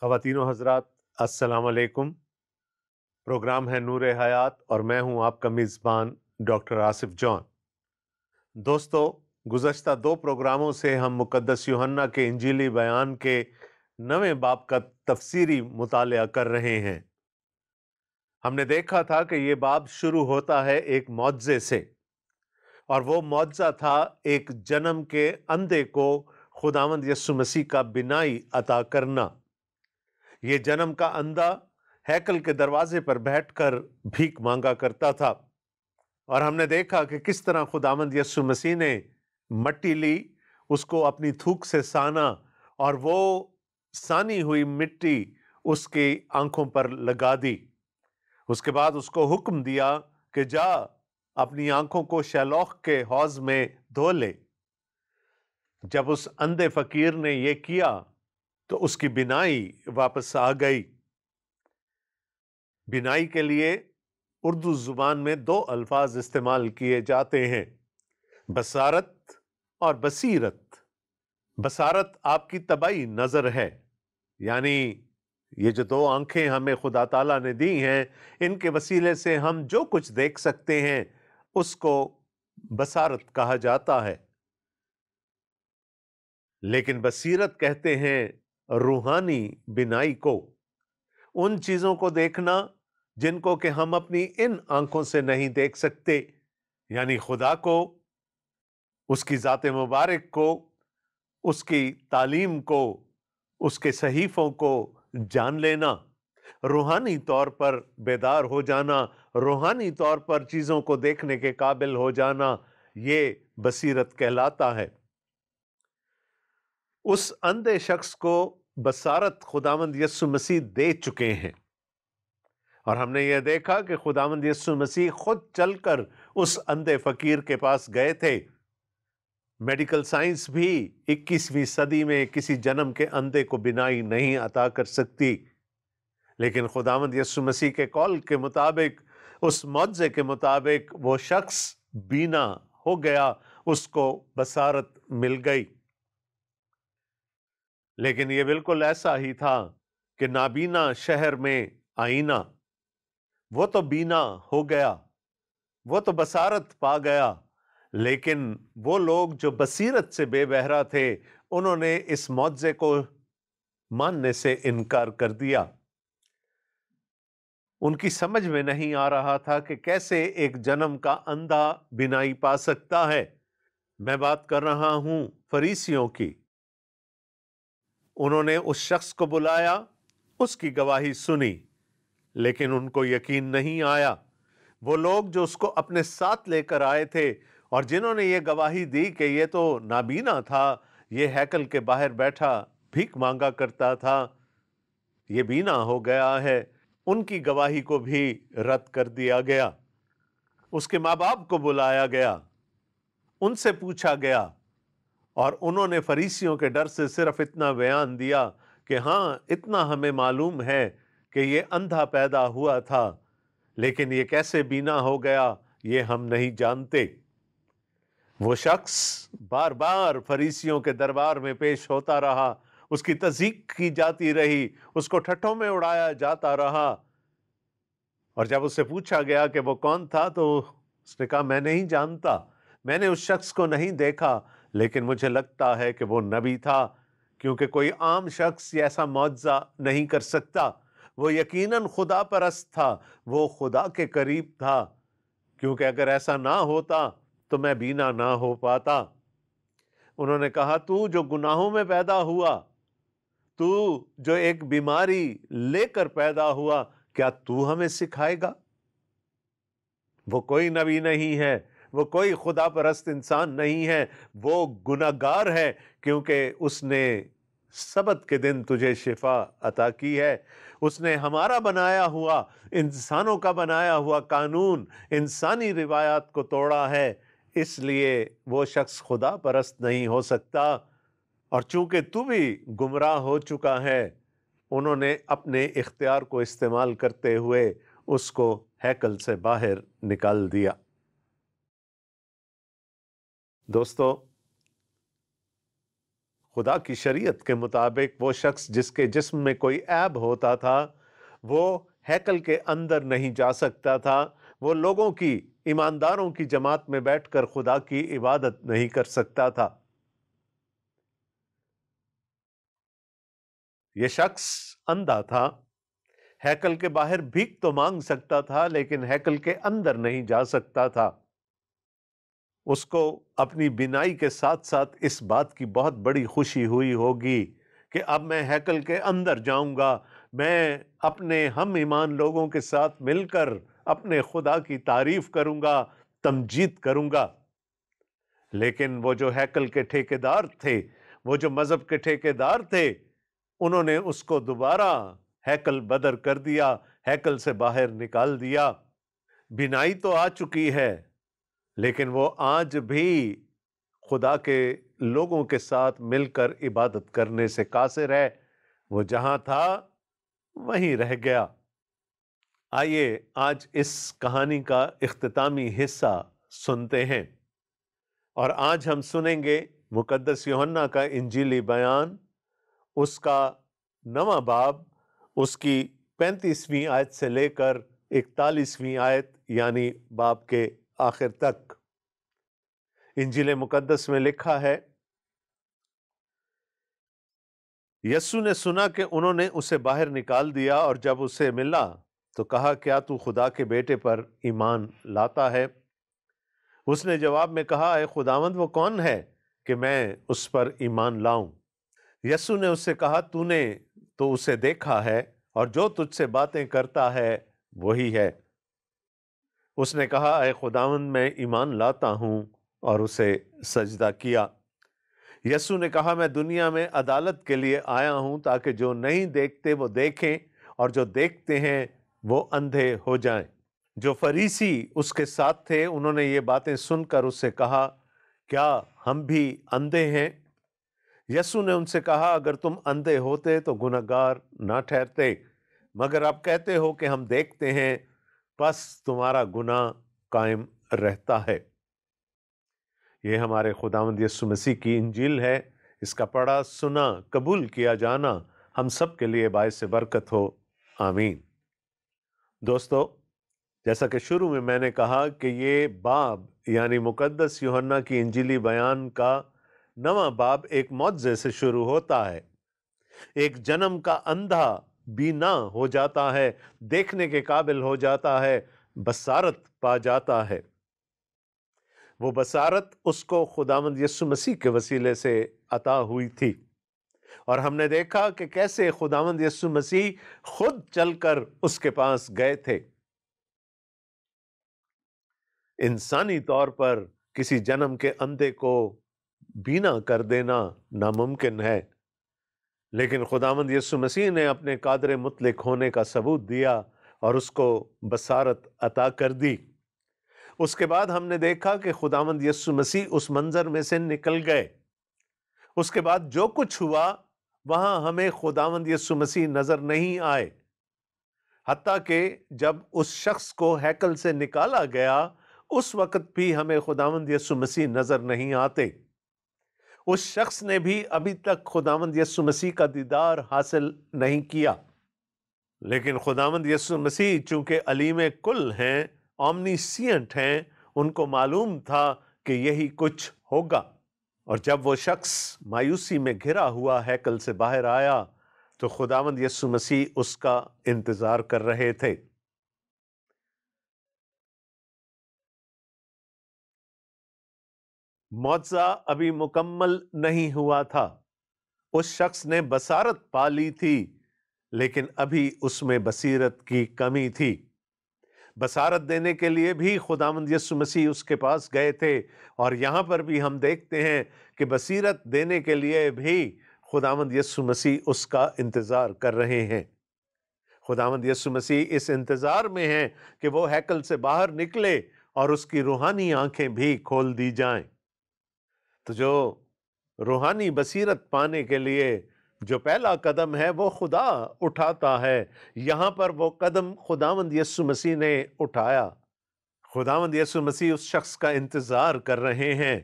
خواتین و حضرات السلام علیکم پروگرام ہے نور حیات اور میں ہوں آپ کا میزبان ڈاکٹر آصف جان دوستو گزشتہ دو پروگراموں سے ہم مقدس یوحنا کے انجیلی بیان کے نویں باپ کا تفسیری مطالعہ کر رہے ہیں ہم نے دیکھا تھا کہ یہ باب شروع ہوتا ہے ایک معجزے سے اور وہ معجزہ تھا ایک جنم کے اندھے کو خداوند یسو مسیح کا بینائی عطا کرنا یہ جنم کا اندھا ہیکل کے دروازے پر بیٹھ کر بھیک مانگا کرتا تھا اور ہم نے دیکھا کہ کس طرح خدا یسو مسیح نے مٹی لی اس کو اپنی تھوک سے سانا اور وہ سانی ہوئی مٹی اس کی آنکھوں پر لگا دی اس کے بعد اس کو حکم دیا کہ جا اپنی آنکھوں کو شیلوخ کے حوض میں دھو لے جب اس اندھے فقیر نے یہ کیا تو اس کی بینائی واپس آ گئی بینائی کے لیے اردو زبان میں دو الفاظ استعمال کیے جاتے ہیں بصارت اور بصیرت بصارت آپ کی تباہی نظر ہے یعنی یہ جو دو آنکھیں ہمیں خدا تعالیٰ نے دی ہیں ان کے وسیلے سے ہم جو کچھ دیکھ سکتے ہیں اس کو بصارت کہا جاتا ہے لیکن بصیرت کہتے ہیں روحانی بینائی کو ان چیزوں کو دیکھنا جن کو کہ ہم اپنی ان آنکھوں سے نہیں دیکھ سکتے یعنی خدا کو اس کی ذات مبارک کو اس کی تعلیم کو اس کے صحیفوں کو جان لینا روحانی طور پر بیدار ہو جانا روحانی طور پر چیزوں کو دیکھنے کے قابل ہو جانا یہ بصیرت کہلاتا ہے اس اندھے شخص کو بصارت خدامند یسو مسیح دے چکے ہیں اور ہم نے یہ دیکھا کہ خدامند یسو مسیح خود چل کر اس اندھے فقیر کے پاس گئے تھے میڈیکل سائنس بھی اکیسویں صدی میں کسی جنم کے اندھے کو بینائی نہیں عطا کر سکتی لیکن خدامند یسو مسیح کے قول کے مطابق اس معجزے کے مطابق وہ شخص بینا ہو گیا اس کو بصارت مل گئی لیکن یہ بالکل ایسا ہی تھا کہ نابینا شہر میں آئینہ وہ تو بینا ہو گیا وہ تو بصارت پا گیا لیکن وہ لوگ جو بصیرت سے بے بہرا تھے انہوں نے اس معجزے کو ماننے سے انکار کر دیا ان کی سمجھ میں نہیں آ رہا تھا کہ کیسے ایک جنم کا اندھا بینائی پا سکتا ہے میں بات کر رہا ہوں فریسیوں کی انہوں نے اس شخص کو بلایا اس کی گواہی سنی لیکن ان کو یقین نہیں آیا وہ لوگ جو اس کو اپنے ساتھ لے کر آئے تھے اور جنہوں نے یہ گواہی دی کہ یہ تو نابینا تھا یہ ہیکل کے باہر بیٹھا بھیک مانگا کرتا تھا یہ بینا ہو گیا ہے ان کی گواہی کو بھی رد کر دیا گیا اس کے ماں باپ کو بلایا گیا ان سے پوچھا گیا اور انہوں نے فریسیوں کے ڈر سے صرف اتنا بیان دیا کہ ہاں اتنا ہمیں معلوم ہے کہ یہ اندھا پیدا ہوا تھا لیکن یہ کیسے بینا ہو گیا یہ ہم نہیں جانتے وہ شخص بار بار فریسیوں کے دربار میں پیش ہوتا رہا اس کی تذیق کی جاتی رہی اس کو ٹھٹھوں میں اڑایا جاتا رہا اور جب اس سے پوچھا گیا کہ وہ کون تھا تو اس نے کہا میں نہیں جانتا میں نے اس شخص کو نہیں دیکھا لیکن مجھے لگتا ہے کہ وہ نبی تھا کیونکہ کوئی عام شخص ایسا معجزہ نہیں کر سکتا وہ یقیناً خدا پرست تھا وہ خدا کے قریب تھا کیونکہ اگر ایسا نہ ہوتا تو میں بینا نہ ہو پاتا انہوں نے کہا تو جو گناہوں میں پیدا ہوا تو جو ایک بیماری لے کر پیدا ہوا کیا تو ہمیں سکھائے گا وہ کوئی نبی نہیں ہے وہ کوئی خدا پرست انسان نہیں ہے وہ گناہ گار ہے کیونکہ اس نے سبت کے دن تجھے شفا عطا کی ہے اس نے ہمارا بنایا ہوا انسانوں کا بنایا ہوا قانون انسانی روایات کو توڑا ہے اس لیے وہ شخص خدا پرست نہیں ہو سکتا اور چونکہ تو بھی گمراہ ہو چکا ہے انہوں نے اپنے اختیار کو استعمال کرتے ہوئے اس کو ہیکل سے باہر نکال دیا دوستو خدا کی شریعت کے مطابق وہ شخص جس کے جسم میں کوئی عیب ہوتا تھا وہ ہیکل کے اندر نہیں جا سکتا تھا وہ لوگوں کی ایمانداروں کی جماعت میں بیٹھ کر خدا کی عبادت نہیں کر سکتا تھا یہ شخص اندھا تھا ہیکل کے باہر بھیک تو مانگ سکتا تھا لیکن ہیکل کے اندر نہیں جا سکتا تھا اس کو اپنی بینائی کے ساتھ ساتھ اس بات کی بہت بڑی خوشی ہوئی ہوگی کہ اب میں ہیکل کے اندر جاؤں گا میں اپنے ہم ایمان لوگوں کے ساتھ مل کر اپنے خدا کی تعریف کروں گا تمجید کروں گا لیکن وہ جو ہیکل کے دار تھے وہ جو مذہب کے دار تھے انہوں نے اس کو دوبارہ ہیکل بدر کر دیا ہیکل سے باہر نکال دیا بینائی تو آ چکی ہے لیکن وہ آج بھی خدا کے لوگوں کے ساتھ مل کر عبادت کرنے سے قاصر ہے وہ جہاں تھا وہیں رہ گیا آئیے آج اس کہانی کا اختتامی حصہ سنتے ہیں اور آج ہم سنیں گے مقدس سیونّا کا انجیلی بیان اس کا نواں باب اس کی پینتیسویں آیت سے لے کر اکتالیسویں آیت یعنی باپ کے آخر تک انجیل مقدس میں لکھا ہے یسو نے سنا کہ انہوں نے اسے باہر نکال دیا اور جب اسے ملا تو کہا کیا تو خدا کے بیٹے پر ایمان لاتا ہے اس نے جواب میں کہا اے خداوند وہ کون ہے کہ میں اس پر ایمان لاؤں یسو نے اس سے کہا تو نے تو اسے دیکھا ہے اور جو تجھ سے باتیں کرتا ہے وہی ہے اس نے کہا اے خداون میں ایمان لاتا ہوں اور اسے سجدہ کیا یسو نے کہا میں دنیا میں عدالت کے لیے آیا ہوں تاکہ جو نہیں دیکھتے وہ دیکھیں اور جو دیکھتے ہیں وہ اندھے ہو جائیں جو فریسی اس کے ساتھ تھے انہوں نے یہ باتیں سن کر اس سے کہا کیا ہم بھی اندھے ہیں یسو نے ان سے کہا اگر تم اندھے ہوتے تو گناہ گار نہ ٹھہرتے مگر آپ کہتے ہو کہ ہم دیکھتے ہیں پس تمہارا گناہ قائم رہتا ہے یہ ہمارے خداوند یسو مسیح کی انجیل ہے اس کا پڑھا سنا قبول کیا جانا ہم سب کے لیے باعث برکت ہو آمین دوستو جیسا کہ شروع میں میں نے کہا کہ یہ باب یعنی مقدس یوہنہ کی انجیلی بیان کا نواں باب ایک معجزے سے شروع ہوتا ہے ایک جنم کا اندھا بینا ہو جاتا ہے دیکھنے کے قابل ہو جاتا ہے بصارت پا جاتا ہے وہ بصارت اس کو خداوند یسو مسیح کے وسیلے سے عطا ہوئی تھی اور ہم نے دیکھا کہ کیسے خداوند یسو مسیح خود چل کر اس کے پاس گئے تھے انسانی طور پر کسی جنم کے اندھے کو بینا کر دینا ناممکن ہے لیکن خداوند یسو مسیح نے اپنے قادر مطلق ہونے کا ثبوت دیا اور اس کو بصارت عطا کر دی اس کے بعد ہم نے دیکھا کہ خداوند یسو مسیح اس منظر میں سے نکل گئے اس کے بعد جو کچھ ہوا وہاں ہمیں خداوند یسو مسیح نظر نہیں آئے حتیٰ کہ جب اس شخص کو ہیکل سے نکالا گیا اس وقت بھی ہمیں خداوند یسو مسیح نظر نہیں آتے اس شخص نے بھی ابھی تک خداوند یسو مسیح کا دیدار حاصل نہیں کیا لیکن خداوند یسو مسیح چونکہ علیم کل ہیں آمنی سینٹ ہیں ان کو معلوم تھا کہ یہی کچھ ہوگا اور جب وہ شخص مایوسی میں گھرا ہوا ہیکل سے باہر آیا تو خداوند یسو مسیح اس کا انتظار کر رہے تھے معجزہ ابھی مکمل نہیں ہوا تھا اس شخص نے بصارت پا لی تھی لیکن ابھی اس میں بصیرت کی کمی تھی بصارت دینے کے لیے بھی خدا مند یسو مسیح اس کے پاس گئے تھے اور یہاں پر بھی ہم دیکھتے ہیں کہ بصیرت دینے کے لیے بھی خدا مند یسو مسیح اس کا انتظار کر رہے ہیں خدا مند یسو مسیح اس انتظار میں ہیں کہ وہ ہیکل سے باہر نکلے اور اس کی روحانی آنکھیں بھی کھول دی جائیں تو جو روحانی بصیرت پانے کے لیے جو پہلا قدم ہے وہ خدا اٹھاتا ہے یہاں پر وہ قدم خداوند یسو مسیح نے اٹھایا خداوند یسو مسیح اس شخص کا انتظار کر رہے ہیں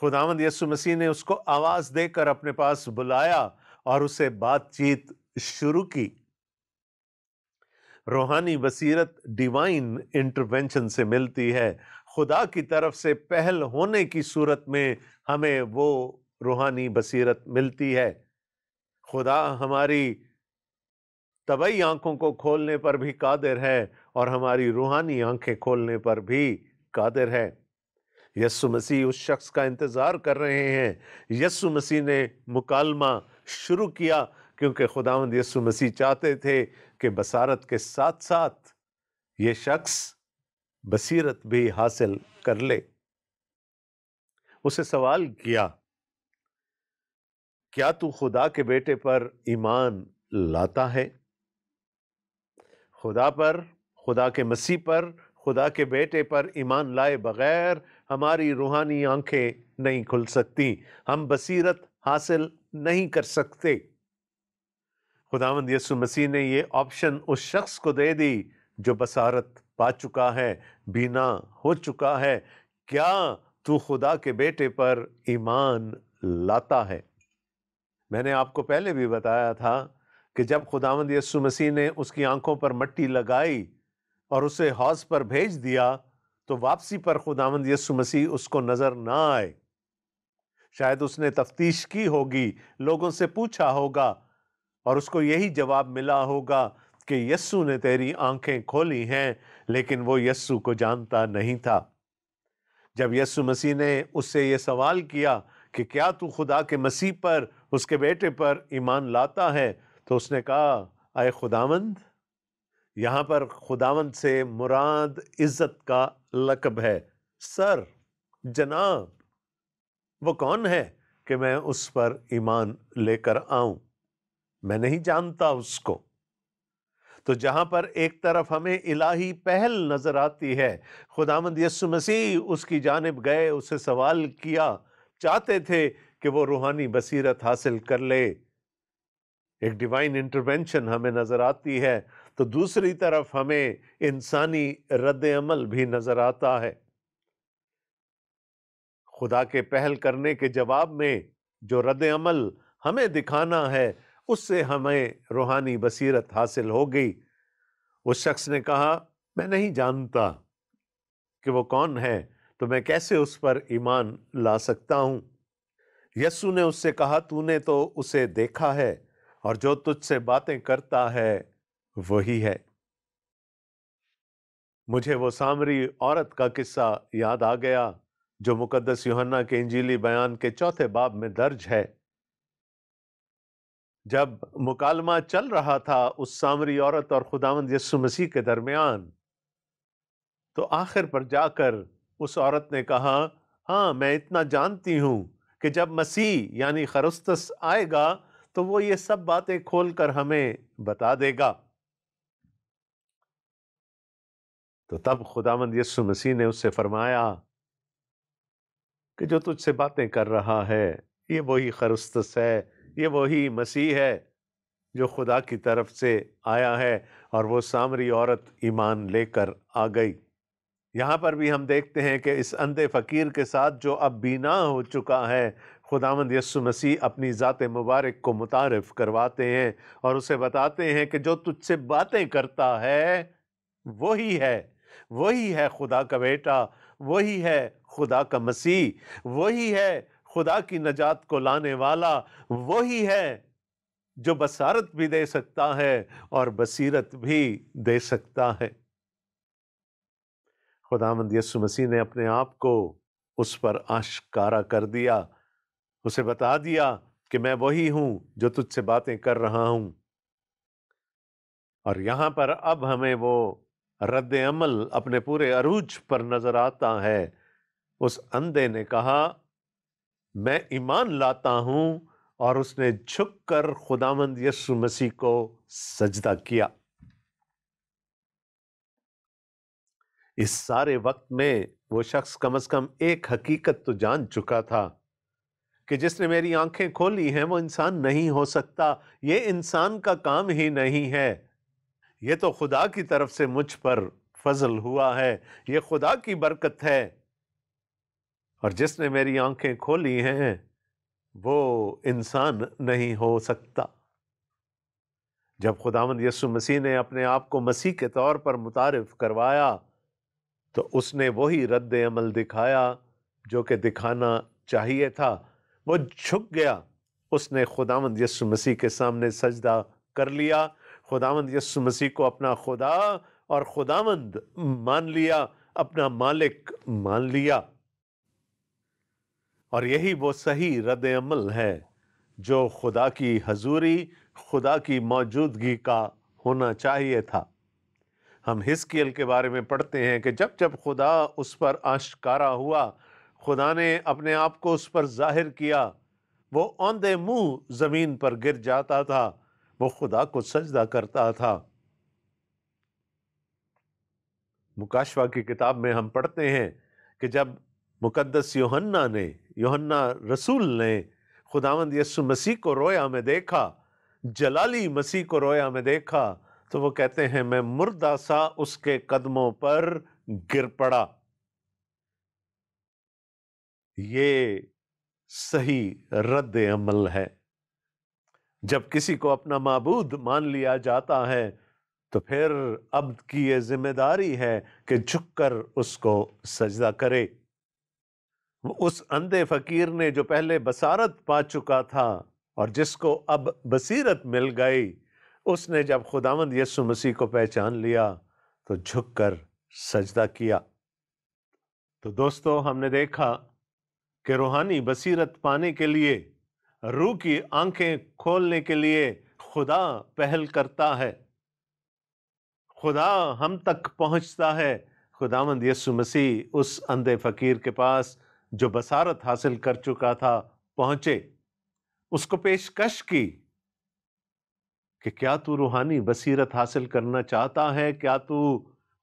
خداوند یسو مسیح نے اس کو آواز دے کر اپنے پاس بلایا اور اسے بات چیت شروع کی روحانی بصیرت ڈیوائن انٹرونشن سے ملتی ہے خدا کی طرف سے پہل ہونے کی صورت میں ہمیں وہ روحانی بصیرت ملتی ہے خدا ہماری طبعی آنکھوں کو کھولنے پر بھی قادر ہے اور ہماری روحانی آنکھیں کھولنے پر بھی قادر ہے یسو مسیح اس شخص کا انتظار کر رہے ہیں یسو مسیح نے مکالمہ شروع کیا کیونکہ خداوند یسو مسیح چاہتے تھے کہ بصارت کے ساتھ ساتھ یہ شخص بصیرت بھی حاصل کر لے اسے سوال کیا کیا تو خدا کے بیٹے پر ایمان لاتا ہے خدا پر خدا کے مسیح پر خدا کے بیٹے پر ایمان لائے بغیر ہماری روحانی آنکھیں نہیں کھل سکتی ہم بصیرت حاصل نہیں کر سکتے خدا مند مسیح نے یہ آپشن اس شخص کو دے دی جو بصارت چکا ہے بینا ہو چکا ہے کیا تو خدا کے بیٹے پر ایمان لاتا ہے میں نے نے آپ کو پہلے بھی بتایا تھا کہ جب یسو مسیح اس کی آنکھوں پر مٹی لگائی اور اسے حوض پر بھیج دیا تو واپسی پر خدا یسو مسیح اس کو نظر نہ آئے شاید اس نے تفتیش کی ہوگی لوگوں سے پوچھا ہوگا اور اس کو یہی جواب ملا ہوگا کہ یسو نے تیری آنکھیں کھولی ہیں لیکن وہ یسو کو جانتا نہیں تھا جب یسو مسیح نے اس سے یہ سوال کیا کہ کیا تو خدا کے مسیح پر اس کے بیٹے پر ایمان لاتا ہے تو اس نے کہا اے خداوند یہاں پر خداوند سے مراد عزت کا لقب ہے سر جناب وہ کون ہے کہ میں اس پر ایمان لے کر آؤں میں نہیں جانتا اس کو تو جہاں پر ایک طرف ہمیں الہی پہل نظر آتی ہے خدا مند یسو مسیح اس کی جانب گئے اسے سوال کیا چاہتے تھے کہ وہ روحانی بصیرت حاصل کر لے ایک ڈیوائن انٹروینشن ہمیں نظر آتی ہے تو دوسری طرف ہمیں انسانی رد عمل بھی نظر آتا ہے خدا کے پہل کرنے کے جواب میں جو رد عمل ہمیں دکھانا ہے اس سے ہمیں روحانی بصیرت حاصل ہو گئی اس شخص نے کہا میں نہیں جانتا کہ وہ کون ہے تو میں کیسے اس پر ایمان لا سکتا ہوں یسو نے اس سے کہا تو نے تو اسے دیکھا ہے اور جو تجھ سے باتیں کرتا ہے وہی ہے مجھے وہ سامری عورت کا قصہ یاد آ گیا جو مقدس یوحنا کے انجیلی بیان کے چوتھے باب میں درج ہے جب مکالمہ چل رہا تھا اس سامری عورت اور خداوند یسو مسیح کے درمیان تو آخر پر جا کر اس عورت نے کہا ہاں میں اتنا جانتی ہوں کہ جب مسیح یعنی خرستس آئے گا تو وہ یہ سب باتیں کھول کر ہمیں بتا دے گا تو تب خداوند یسو مسیح نے اس سے فرمایا کہ جو تجھ سے باتیں کر رہا ہے یہ وہی خرستس ہے یہ وہی مسیح ہے جو خدا کی طرف سے آیا ہے اور وہ سامری عورت ایمان لے کر آ گئی یہاں پر بھی ہم دیکھتے ہیں کہ اس اندھے فقیر کے ساتھ جو اب بینا ہو چکا ہے خدا مند یسو مسیح اپنی ذات مبارک کو متعارف کرواتے ہیں اور اسے بتاتے ہیں کہ جو تجھ سے باتیں کرتا ہے وہی ہے وہی ہے خدا کا بیٹا وہی ہے خدا کا مسیح وہی ہے خدا کی نجات کو لانے والا وہی ہے جو بصارت بھی دے سکتا ہے اور بصیرت بھی دے سکتا ہے خدا مند یسو مسیح نے اپنے آپ کو اس پر آشکارا کر دیا اسے بتا دیا کہ میں وہی ہوں جو تجھ سے باتیں کر رہا ہوں اور یہاں پر اب ہمیں وہ رد عمل اپنے پورے عروج پر نظر آتا ہے اس اندھے نے کہا میں ایمان لاتا ہوں اور اس نے جھک کر خدا مند یسو مسیح کو سجدہ کیا اس سارے وقت میں وہ شخص کم از کم ایک حقیقت تو جان چکا تھا کہ جس نے میری آنکھیں کھولی ہیں وہ انسان نہیں ہو سکتا یہ انسان کا کام ہی نہیں ہے یہ تو خدا کی طرف سے مجھ پر فضل ہوا ہے یہ خدا کی برکت ہے اور جس نے میری آنکھیں کھولی ہیں وہ انسان نہیں ہو سکتا جب خداوند یسو مسیح نے اپنے آپ کو مسیح کے طور پر متعارف کروایا تو اس نے وہی رد عمل دکھایا جو کہ دکھانا چاہیے تھا وہ جھک گیا اس نے خداوند یسو مسیح کے سامنے سجدہ کر لیا خداوند یسو مسیح کو اپنا خدا اور خداوند مان لیا اپنا مالک مان لیا اور یہی وہ صحیح رد عمل ہے جو خدا کی حضوری خدا کی موجودگی کا ہونا چاہیے تھا ہم ہسکیل کے بارے میں پڑھتے ہیں کہ جب جب خدا اس پر آشکارا ہوا خدا نے اپنے آپ کو اس پر ظاہر کیا وہ آندے منہ زمین پر گر جاتا تھا وہ خدا کو سجدہ کرتا تھا مکاشوا کی کتاب میں ہم پڑھتے ہیں کہ جب مقدس یوہنہ نے یونا رسول نے خداوند یسو مسیح کو رویا میں دیکھا جلالی مسیح کو رویا میں دیکھا تو وہ کہتے ہیں میں مردہ سا اس کے قدموں پر گر پڑا یہ صحیح رد عمل ہے جب کسی کو اپنا معبود مان لیا جاتا ہے تو پھر عبد کی یہ ذمہ داری ہے کہ جھک کر اس کو سجدہ کرے اس اندھے فقیر نے جو پہلے بصارت پا چکا تھا اور جس کو اب بصیرت مل گئی اس نے جب خداوند یسو مسیح کو پہچان لیا تو جھک کر سجدہ کیا تو دوستو ہم نے دیکھا کہ روحانی بصیرت پانے کے لیے روح کی آنکھیں کھولنے کے لیے خدا پہل کرتا ہے خدا ہم تک پہنچتا ہے خداوند یسو مسیح اس اندھے فقیر کے پاس جو بصارت حاصل کر چکا تھا پہنچے اس کو پیشکش کی کہ کیا تو روحانی بصیرت حاصل کرنا چاہتا ہے کیا تو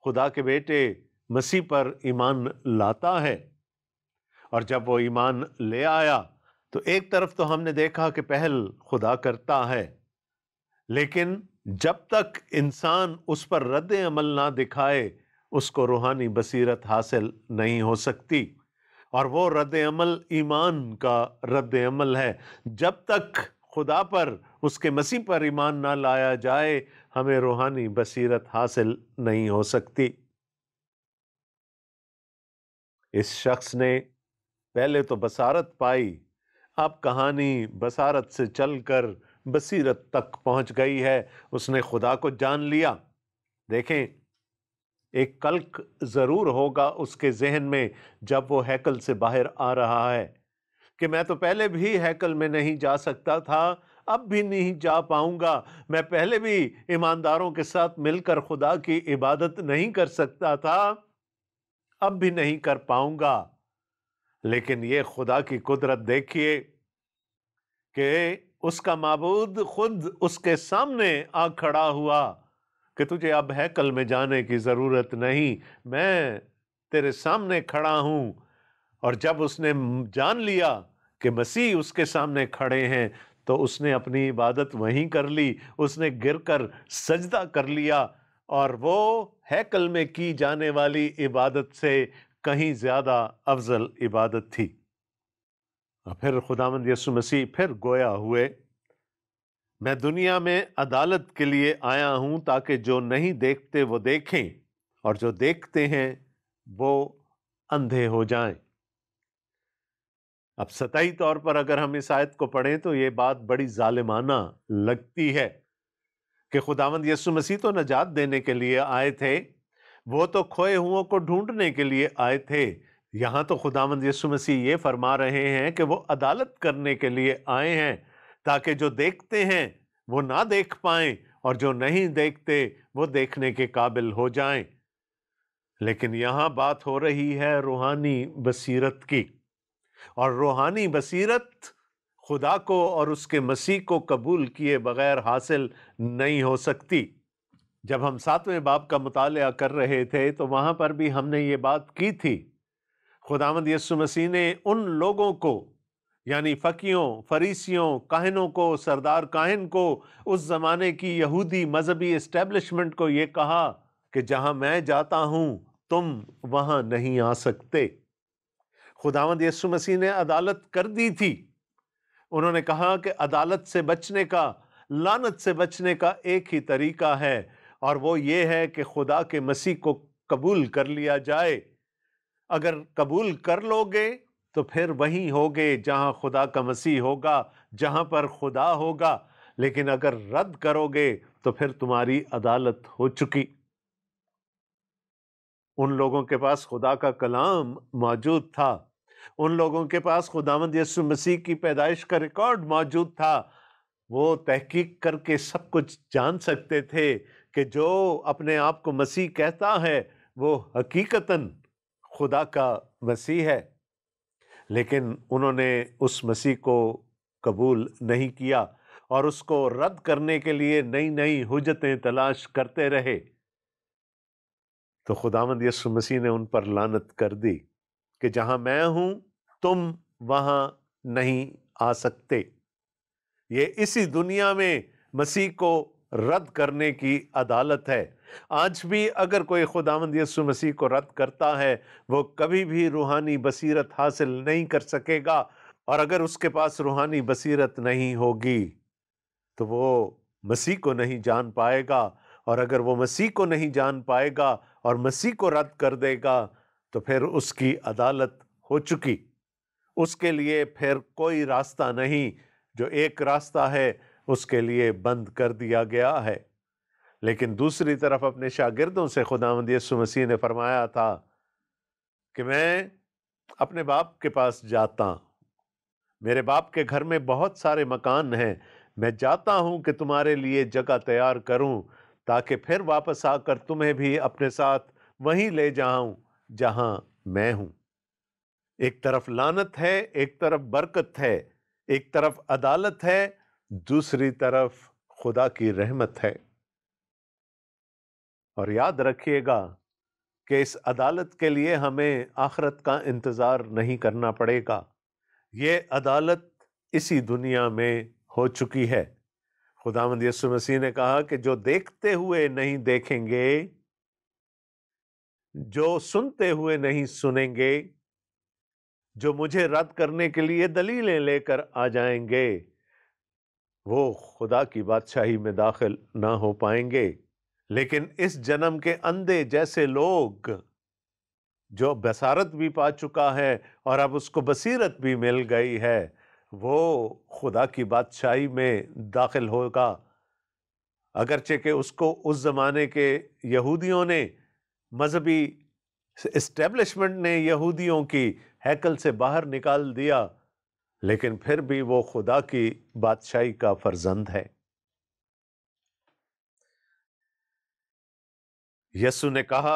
خدا کے بیٹے مسیح پر ایمان لاتا ہے اور جب وہ ایمان لے آیا تو ایک طرف تو ہم نے دیکھا کہ پہل خدا کرتا ہے لیکن جب تک انسان اس پر رد عمل نہ دکھائے اس کو روحانی بصیرت حاصل نہیں ہو سکتی اور وہ رد عمل ایمان کا رد عمل ہے جب تک خدا پر اس کے مسیح پر ایمان نہ لایا جائے ہمیں روحانی بصیرت حاصل نہیں ہو سکتی اس شخص نے پہلے تو بصارت پائی اب کہانی بصارت سے چل کر بصیرت تک پہنچ گئی ہے اس نے خدا کو جان لیا دیکھیں ایک کلک ضرور ہوگا اس کے ذہن میں جب وہ ہیکل سے باہر آ رہا ہے کہ میں تو پہلے بھی ہیکل میں نہیں جا سکتا تھا اب بھی نہیں جا پاؤں گا میں پہلے بھی ایمانداروں کے ساتھ مل کر خدا کی عبادت نہیں کر سکتا تھا اب بھی نہیں کر پاؤں گا لیکن یہ خدا کی قدرت دیکھیے کہ اس کا معبود خود اس کے سامنے آ کھڑا ہوا کہ تجھے اب ہیکل میں جانے کی ضرورت نہیں میں تیرے سامنے کھڑا ہوں اور جب اس نے جان لیا کہ مسیح اس کے سامنے کھڑے ہیں تو اس نے اپنی عبادت وہیں کر لی اس نے گر کر سجدہ کر لیا اور وہ ہیکل میں کی جانے والی عبادت سے کہیں زیادہ افضل عبادت تھی اور پھر خدا مند یسو مسیح پھر گویا ہوئے میں دنیا میں عدالت کے لیے آیا ہوں تاکہ جو نہیں دیکھتے وہ دیکھیں اور جو دیکھتے ہیں وہ اندھے ہو جائیں اب سطحی طور پر اگر ہم اس آیت کو پڑھیں تو یہ بات بڑی ظالمانہ لگتی ہے کہ خداوند یسو مسیح تو نجات دینے کے لیے آئے تھے وہ تو کھوئے ہوں کو ڈھونڈنے کے لیے آئے تھے یہاں تو خداوند یسو مسیح یہ فرما رہے ہیں کہ وہ عدالت کرنے کے لیے آئے ہیں تاکہ جو دیکھتے ہیں وہ نہ دیکھ پائیں اور جو نہیں دیکھتے وہ دیکھنے کے قابل ہو جائیں لیکن یہاں بات ہو رہی ہے روحانی بصیرت کی اور روحانی بصیرت خدا کو اور اس کے مسیح کو قبول کیے بغیر حاصل نہیں ہو سکتی جب ہم ساتویں باپ کا مطالعہ کر رہے تھے تو وہاں پر بھی ہم نے یہ بات کی تھی خدا مد یسو مسیح نے ان لوگوں کو یعنی فقیوں فریسیوں کاہنوں کو سردار کاہن کو اس زمانے کی یہودی مذہبی اسٹیبلشمنٹ کو یہ کہا کہ جہاں میں جاتا ہوں تم وہاں نہیں آ سکتے خداوند یسو مسیح نے عدالت کر دی تھی انہوں نے کہا کہ عدالت سے بچنے کا لانت سے بچنے کا ایک ہی طریقہ ہے اور وہ یہ ہے کہ خدا کے مسیح کو قبول کر لیا جائے اگر قبول کر لو گے تو پھر وہیں ہوگے جہاں خدا کا مسیح ہوگا جہاں پر خدا ہوگا لیکن اگر رد کرو گے تو پھر تمہاری عدالت ہو چکی ان لوگوں کے پاس خدا کا کلام موجود تھا ان لوگوں کے پاس خدا مند مسیح کی پیدائش کا ریکارڈ موجود تھا وہ تحقیق کر کے سب کچھ جان سکتے تھے کہ جو اپنے آپ کو مسیح کہتا ہے وہ حقیقتاً خدا کا مسیح ہے لیکن انہوں نے اس مسیح کو قبول نہیں کیا اور اس کو رد کرنے کے لیے نئی نئی حجتیں تلاش کرتے رہے تو خداوند یسو مسیح نے ان پر لانت کر دی کہ جہاں میں ہوں تم وہاں نہیں آ سکتے یہ اسی دنیا میں مسیح کو رد کرنے کی عدالت ہے آج بھی اگر کوئی خدا مند مسیح کو رد کرتا ہے وہ کبھی بھی روحانی بصیرت حاصل نہیں کر سکے گا اور اگر اس کے پاس روحانی بصیرت نہیں ہوگی تو وہ مسیح کو نہیں جان پائے گا اور اگر وہ مسیح کو نہیں جان پائے گا اور مسیح کو رد کر دے گا تو پھر اس کی عدالت ہو چکی اس کے لیے پھر کوئی راستہ نہیں جو ایک راستہ ہے اس کے لیے بند کر دیا گیا ہے لیکن دوسری طرف اپنے شاگردوں سے خدا مند یسو مسیح نے فرمایا تھا کہ میں اپنے باپ کے پاس جاتا میرے باپ کے گھر میں بہت سارے مکان ہیں میں جاتا ہوں کہ تمہارے لیے جگہ تیار کروں تاکہ پھر واپس آ کر تمہیں بھی اپنے ساتھ وہیں لے جاؤں جہاں میں ہوں ایک طرف لانت ہے ایک طرف برکت ہے ایک طرف عدالت ہے دوسری طرف خدا کی رحمت ہے اور یاد رکھیے گا کہ اس عدالت کے لیے ہمیں آخرت کا انتظار نہیں کرنا پڑے گا یہ عدالت اسی دنیا میں ہو چکی ہے خدا مند یسو مسیح نے کہا کہ جو دیکھتے ہوئے نہیں دیکھیں گے جو سنتے ہوئے نہیں سنیں گے جو مجھے رد کرنے کے لیے دلیلیں لے کر آ جائیں گے وہ خدا کی بادشاہی میں داخل نہ ہو پائیں گے لیکن اس جنم کے اندھے جیسے لوگ جو بصارت بھی پا چکا ہے اور اب اس کو بصیرت بھی مل گئی ہے وہ خدا کی بادشاہی میں داخل ہوگا اگرچہ کہ اس کو اس زمانے کے یہودیوں نے مذہبی اسٹیبلشمنٹ نے یہودیوں کی ہیکل سے باہر نکال دیا لیکن پھر بھی وہ خدا کی بادشاہی کا فرزند ہے یسو نے کہا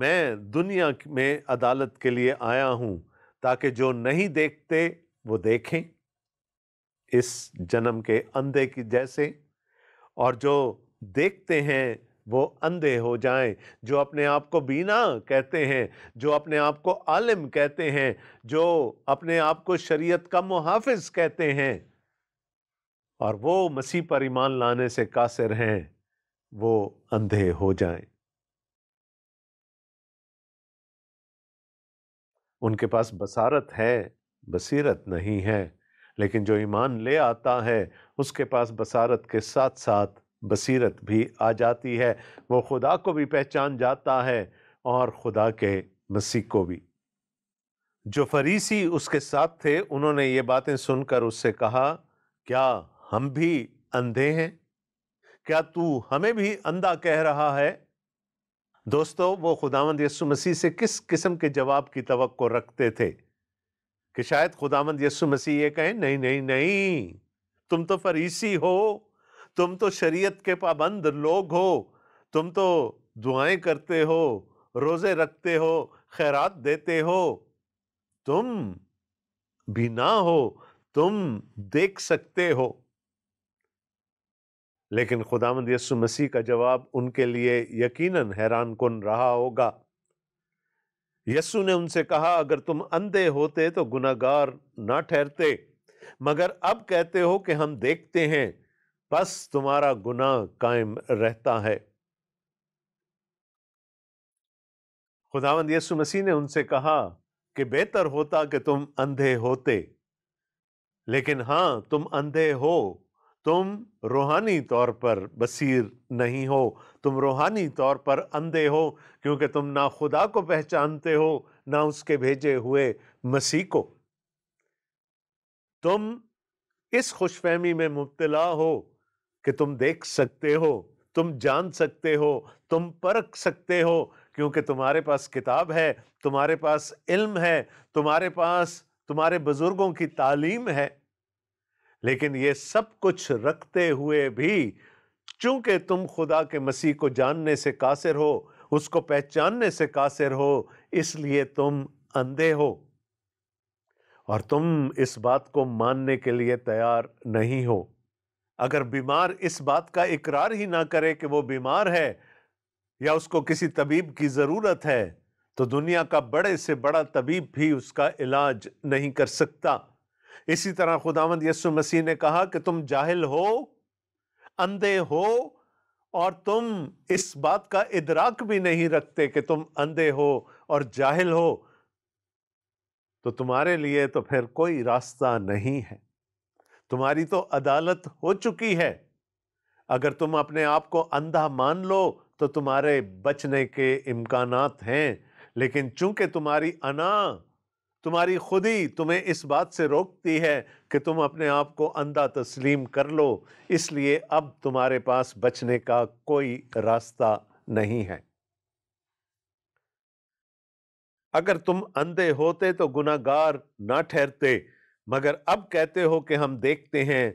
میں دنیا میں عدالت کے لیے آیا ہوں تاکہ جو نہیں دیکھتے وہ دیکھیں اس جنم کے اندھے کی جیسے اور جو دیکھتے ہیں وہ اندھے ہو جائیں جو اپنے آپ کو بینا کہتے ہیں جو اپنے آپ کو عالم کہتے ہیں جو اپنے آپ کو شریعت کا محافظ کہتے ہیں اور وہ مسیح پر ایمان لانے سے قاصر ہیں وہ اندھے ہو جائیں ان کے پاس بصارت ہے بصیرت نہیں ہے لیکن جو ایمان لے آتا ہے اس کے پاس بصارت کے ساتھ ساتھ بصیرت بھی آ جاتی ہے وہ خدا کو بھی پہچان جاتا ہے اور خدا کے مسیح کو بھی جو فریسی اس کے ساتھ تھے انہوں نے یہ باتیں سن کر اس سے کہا کیا ہم بھی اندھے ہیں کیا تو ہمیں بھی اندھا کہہ رہا ہے دوستو وہ خداوند یسو مسیح سے کس قسم کے جواب کی توقع رکھتے تھے کہ شاید خداوند یسو مسیح یہ کہیں نہیں نہیں نہیں تم تو فریسی ہو تم تو شریعت کے پابند لوگ ہو تم تو دعائیں کرتے ہو روزے رکھتے ہو خیرات دیتے ہو تم بھی نہ ہو تم دیکھ سکتے ہو لیکن خدا مند یسو مسیح کا جواب ان کے لیے یقیناً حیران کن رہا ہوگا یسو نے ان سے کہا اگر تم اندھے ہوتے تو گناہ گار نہ ٹھہرتے مگر اب کہتے ہو کہ ہم دیکھتے ہیں بس تمہارا گناہ قائم رہتا ہے خدا مند یسو مسیح نے ان سے کہا کہ بہتر ہوتا کہ تم اندھے ہوتے لیکن ہاں تم اندھے ہو تم روحانی طور پر بصیر نہیں ہو تم روحانی طور پر اندھے ہو کیونکہ تم نہ خدا کو پہچانتے ہو نہ اس کے بھیجے ہوئے مسیح کو تم اس خوش فہمی میں مبتلا ہو کہ تم دیکھ سکتے ہو تم جان سکتے ہو تم پرکھ سکتے ہو کیونکہ تمہارے پاس کتاب ہے تمہارے پاس علم ہے تمہارے پاس تمہارے بزرگوں کی تعلیم ہے لیکن یہ سب کچھ رکھتے ہوئے بھی چونکہ تم خدا کے مسیح کو جاننے سے قاصر ہو اس کو پہچاننے سے قاصر ہو اس لیے تم اندھے ہو اور تم اس بات کو ماننے کے لیے تیار نہیں ہو اگر بیمار اس بات کا اقرار ہی نہ کرے کہ وہ بیمار ہے یا اس کو کسی طبیب کی ضرورت ہے تو دنیا کا بڑے سے بڑا طبیب بھی اس کا علاج نہیں کر سکتا اسی طرح خدا یسو مسیح نے کہا کہ تم جاہل ہو اندھے ہو اور تم اس بات کا ادراک بھی نہیں رکھتے کہ تم اندھے ہو اور جاہل ہو تو تمہارے لیے تو پھر کوئی راستہ نہیں ہے تمہاری تو عدالت ہو چکی ہے اگر تم اپنے آپ کو اندھا مان لو تو تمہارے بچنے کے امکانات ہیں لیکن چونکہ تمہاری انا تمہاری خود ہی تمہیں اس بات سے روکتی ہے کہ تم اپنے آپ کو اندھا تسلیم کر لو اس لیے اب تمہارے پاس بچنے کا کوئی راستہ نہیں ہے اگر تم اندھے ہوتے تو گناہ گار نہ ٹھہرتے مگر اب کہتے ہو کہ ہم دیکھتے ہیں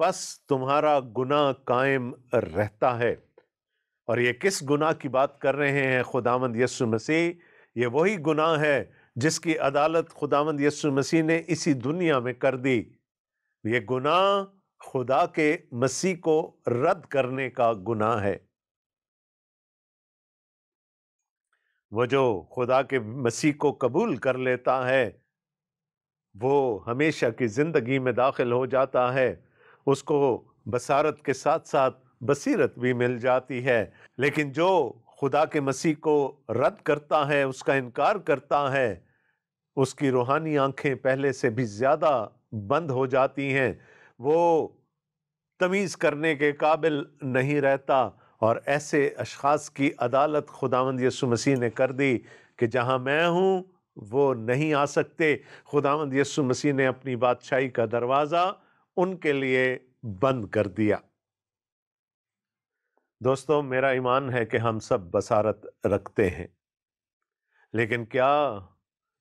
بس تمہارا گناہ قائم رہتا ہے اور یہ کس گناہ کی بات کر رہے ہیں خداوند یسو مسیح یہ وہی گناہ ہے جس کی عدالت خداوند یسو مسیح نے اسی دنیا میں کر دی یہ گناہ خدا کے مسیح کو رد کرنے کا گناہ ہے وہ جو خدا کے مسیح کو قبول کر لیتا ہے وہ ہمیشہ کی زندگی میں داخل ہو جاتا ہے اس کو بصارت کے ساتھ ساتھ بصیرت بھی مل جاتی ہے لیکن جو خدا کے مسیح کو رد کرتا ہے اس کا انکار کرتا ہے اس کی روحانی آنکھیں پہلے سے بھی زیادہ بند ہو جاتی ہیں وہ تمیز کرنے کے قابل نہیں رہتا اور ایسے اشخاص کی عدالت خداوند یسو مسیح نے کر دی کہ جہاں میں ہوں وہ نہیں آ سکتے خداوند یسو مسیح نے اپنی بادشاہی کا دروازہ ان کے لیے بند کر دیا دوستو میرا ایمان ہے کہ ہم سب بصارت رکھتے ہیں لیکن کیا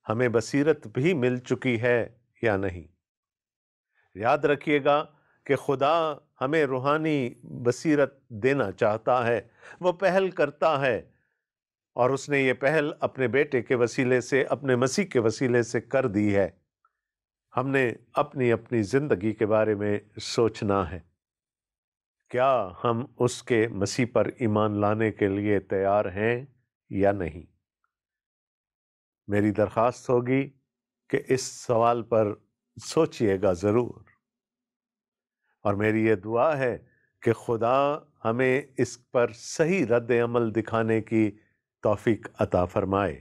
ہمیں بصیرت بھی مل چکی ہے یا نہیں یاد رکھیے گا کہ خدا ہمیں روحانی بصیرت دینا چاہتا ہے وہ پہل کرتا ہے اور اس نے یہ پہل اپنے بیٹے کے وسیلے سے اپنے مسیح کے وسیلے سے کر دی ہے ہم نے اپنی اپنی زندگی کے بارے میں سوچنا ہے کیا ہم اس کے مسیح پر ایمان لانے کے لیے تیار ہیں یا نہیں میری درخواست ہوگی کہ اس سوال پر سوچئے گا ضرور اور میری یہ دعا ہے کہ خدا ہمیں اس پر صحیح رد عمل دکھانے کی توفیق عطا فرمائے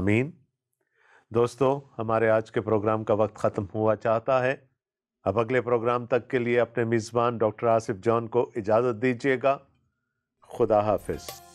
آمین دوستو ہمارے آج کے پروگرام کا وقت ختم ہوا چاہتا ہے اب اگلے پروگرام تک کے لیے اپنے میزبان ڈاکٹر آصف جان کو اجازت دیجیے گا خدا حافظ